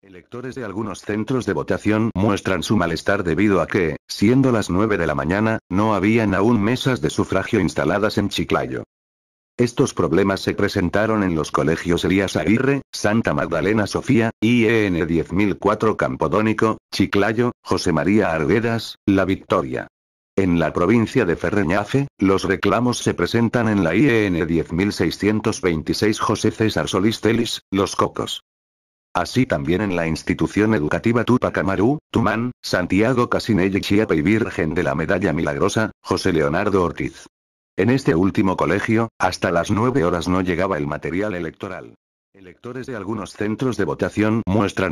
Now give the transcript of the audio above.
Electores de algunos centros de votación muestran su malestar debido a que, siendo las 9 de la mañana, no habían aún mesas de sufragio instaladas en Chiclayo. Estos problemas se presentaron en los colegios Elías Aguirre, Santa Magdalena Sofía, e IEN 10004 Campodónico, Chiclayo, José María Arguedas, La Victoria. En la provincia de Ferreñafe, los reclamos se presentan en la e IEN 10626 José César Solistelis, Los Cocos. Así también en la institución educativa Tupac Amaru, Tumán, Santiago Casinelli Chiapa y Virgen de la Medalla Milagrosa, José Leonardo Ortiz. En este último colegio, hasta las 9 horas no llegaba el material electoral. Electores de algunos centros de votación muestran